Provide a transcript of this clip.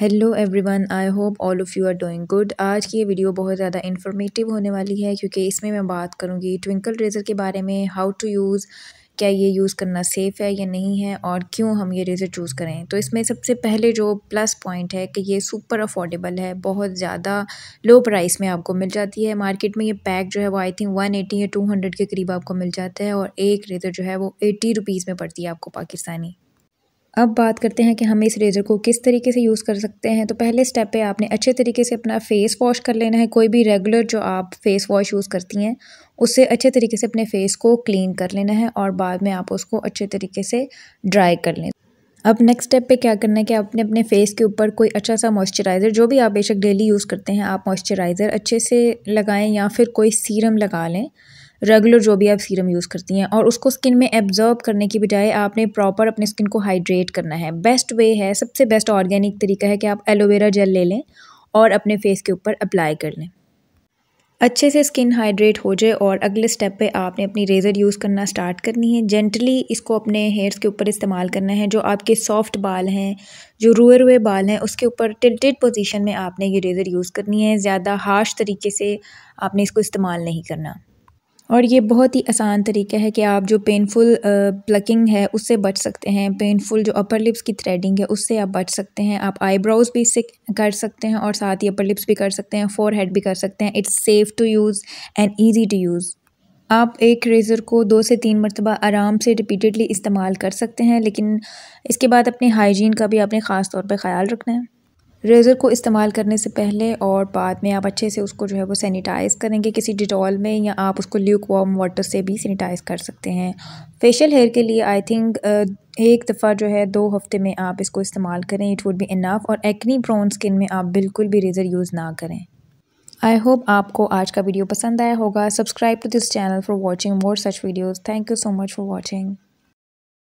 hello everyone I hope all of you are doing good आज की ये video बहुत ज़्यादा इन्फॉर्मेटिव होने वाली है क्योंकि इसमें मैं बात करूँगी ट्विंकल रेज़र के बारे में हाउ टू यूज़ क्या ये यूज़ करना सेफ़ है या नहीं है और क्यों हम ये रेज़र चूज़ करें तो इसमें सबसे पहले जो प्लस पॉइंट है कि ये सुपर अफोर्डेबल है बहुत ज़्यादा लो प्राइस में आपको मिल जाती है मार्केट में ये पैक जो है वो आई थिंक वन एटी या टू हंड्रेड के करीब आपको मिल जाता है और एक रेज़र जो है वो एटी रुपीज़ में पड़ती है आपको पाकिस्तानी अब बात करते हैं कि हम इस रेज़र को किस तरीके से यूज़ कर सकते हैं तो पहले स्टेप पे आपने अच्छे तरीके से अपना फ़ेस वॉश कर लेना है कोई भी रेगुलर जो आप फ़ेस वॉश यूज़ करती हैं उससे अच्छे तरीके से अपने फ़ेस को क्लीन कर लेना है और बाद में आप उसको अच्छे तरीके से ड्राई कर लें अब नेक्स्ट स्टेप पे क्या करना है कि आपने अपने फेस के ऊपर कोई अच्छा सा मॉइस्चराइज़र जो भी आप बेशक डेली यूज़ करते हैं आप मॉइस्चराइज़र अच्छे से लगाएं या फिर कोई सीरम लगा लें रेगुलर जो भी आप सीरम यूज़ करती हैं और उसको स्किन में एब्जॉर्ब करने की बजाय आपने प्रॉपर अपने स्किन को हाइड्रेट करना है बेस्ट वे है सबसे बेस्ट ऑर्गेनिक तरीका है कि आप एलोवेरा जेल ले लें और अपने फेस के ऊपर अप्लाई कर लें अच्छे से स्किन हाइड्रेट हो जाए और अगले स्टेप पे आपने अपनी रेज़र यूज़ करना स्टार्ट करनी है जेंटली इसको अपने हेयर्स के ऊपर इस्तेमाल करना है जो आपके सॉफ्ट बाल हैं जो रुए रुए बाल हैं उसके ऊपर टिल्टेड पोजीशन में आपने ये रेज़र यूज़ करनी है ज़्यादा हार्श तरीके से आपने इसको इस्तेमाल नहीं करना और ये बहुत ही आसान तरीका है कि आप जो पेनफुल प्लकिंग है उससे बच सकते हैं पेनफुल जो अपर लिप्स की थ्रेडिंग है उससे आप बच सकते हैं आप आईब्रोज़ भी इससे कर सकते हैं और साथ ही अपर लिप्स भी कर सकते हैं फोर हेड भी कर सकते हैं it's safe to use and easy to use आप एक रेज़र को दो से तीन मरतबा आराम से रिपीटेडली इस्तेमाल कर सकते हैं लेकिन इसके बाद अपने हाइजीन का भी आपने ख़ास तौर पर ख्याल रखना है रेज़र को इस्तेमाल करने से पहले और बाद में आप अच्छे से उसको जो है वो सैनिटाइज़ करेंगे किसी डिटॉल में या आप उसको ल्यूक वार्म वाटर से भी सैनिटाइज़ कर सकते हैं फेशियल हेयर के लिए आई थिंक एक दफ़ा जो है दो हफ्ते में आप इसको इस्तेमाल करें इट वुड बी इनफ और एक्नी ब्राउन स्किन में आप बिल्कुल भी रेज़र यूज़ ना करें आई होप आपको आज का वीडियो पसंद आया होगा subscribe to this channel for watching more such videos thank you so much for watching